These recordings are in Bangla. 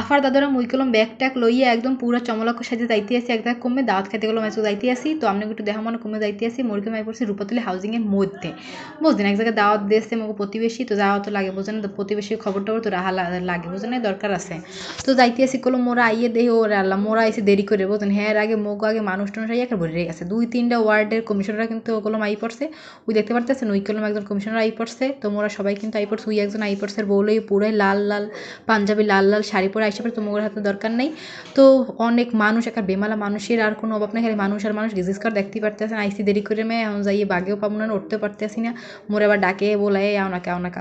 আফার দাদারা মুই কলম ব্যাগ ট্যাগ লইয়া একদম পুরো চমলক সাজে যাইতে আসি একদম কমে দাঁত খাইতে গেলাম এসে যাইতে আসি তো আমি একটু দেহা মনে কমে যাইতে আসি মোর কমে পড়ছি রূপাতলি হাউজিংয়ের মধ্যে বুঝলেন এক জায়গায় দাওয়াত দিয়েছে মোক প্রতিবেশী তো যাওয়া তো লাগে বোঝেন প্রতিবেশীর খবর টবর তো রাহা লাগে বোঝেন দরকার আছে তো যাইতে আসি কলো মোরা আইয়ে দেহ ওরা আল্লাহ মোরা এসে দেরি করে বোঝেন হ্যাঁ আগে মোক আগে মানুষ টানুষ আইয়া ভরে রেখে গেছে দুই তিনটা ওয়ার্ডের কমিশনরা কিন্তু কলম আই পড়ছে ওই দেখতে পারতেছেন নই কলম একজন কমিশনার আই পড়ছে তো মোরা সবাই কিন্তু আই পড়ছে ওই একজন আই পড়ছে বউলে পুরাই লাল লাল পাঞ্জাবি লাল লাল শাড়ি পরে আইসা পড়ে তো হাতে দরকার নেই তো অনেক মানুষ একটা বেমালা মানুষের আর কোনো অভাব নেই খালি মানুষ আর মানুষ ডিজিজ কার দেখতে পারতেছে না আইসি দেরি করে মেয়ে এখন যাইয়ে বাগেও পাবো না উঠতে পারতেছি না মোরে আবার ডাকে বলে আও না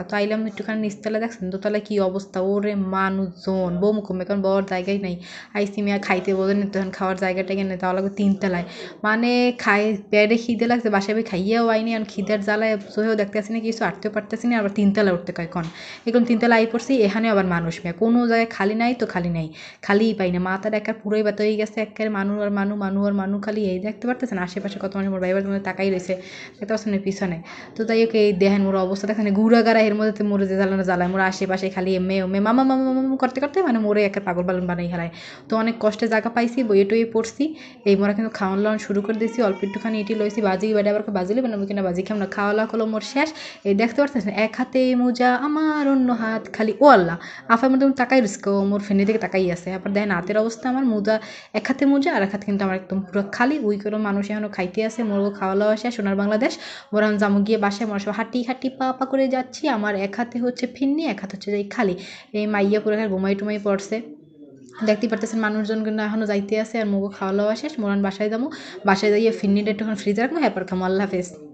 তো আইলাম একটুখানি নিস্তলা দেখছেন তো তাহলে কী অবস্থা ওরে মানুষজন বউ মুখমে কারণ বর জায়গায় নেই আইসি মেয়া খাইতে বোঝেন তখন খাওয়ার জায়গাটা কেন তাও লাগবে তিনতলায় মানে খাই প্যাডে খিদে লাগছে বাসায় খাইয়েও আইনি আর খিদের জ্বালায় সহেও দেখতে আসি না কিছু আটতেও পারতেছি না আবার তিনতলা উঠতে কয় কন এরকম তিনতলা আই পড়ছি এখানে আবার মানুষ মেয়ে কোনো জায়গায় খালি নাই তো খালি নাই খালিই পাই না মাথা দেখার পুরোই ব্যথা হয়ে গেছে একের মানু আর মানু মানু আর মানু খালি এই দেখতে পারতেছেন আশেপাশে কত মানুষ মোর ভাইবার মধ্যে তাকাই রয়েছে দেখতে পাচ্ছেন পিছনে তো তাই ওকে এই দেহেন মোর অবস্থা দেখেন ঘুরা গাড়া এর মধ্যে মোরে যে জ্বালানো জ্বালায় মোর আশেপাশে খালি এমে ওমে মামা মামা মামা করতে করতে মানে মোরে একের পাগল পালন বানাই হারায় তো অনেক কষ্টে জায়গা পাইছি বইয়েটই পড়ছি এই মোরা কিন্তু খাওয়ান লাওয়ান শুরু করে দিয়েছি অল্প একটুখানি এটি লইছি বাজি বাড়ি আবার বাজিলে মানে কিনা বাজি খাম না খাওয়া দাওয়া হলো মোর শেষ এই দেখতে পারতেছেন এক হাতে মোজা আমার অন্য হাত খালি ও আল্লাহ আফার মধ্যে তাকাই রিস্ক মোর ফ্রেন্ডের দিকে তাকাই আছে আবার দেখেন হাতের অবস্থা আমার মোজা এক হাতে মোজা আর এক হাতে কিন্তু আমার একদম পুরো খালি উই করে মানুষ এখনও খাইতে আছে মোরগো খাওয়া দাওয়া আসে সোনার বাংলাদেশ মোর জামু গিয়ে বাসায় মোর সব হাঁটি হাঁটি পা পা করে যাচ্ছি আমার এক হাতে হচ্ছে ফিন্নি এক হাতে হচ্ছে যাই খালি এই মাইয়া পুরো ঘুমাই টুমাই পড়ছে দেখতে পারতেছেন মানুষজন কিন্তু এখনও যাইতে আছে আর মুগো খাওয়া দাওয়া শেষ মোরান বাসায় যাবো বাসায় যাইয়ে ফিন্নিটা একটুখানি ফ্রিজে রাখবো হ্যাঁ পর খামো আল্লাহ হাফেজ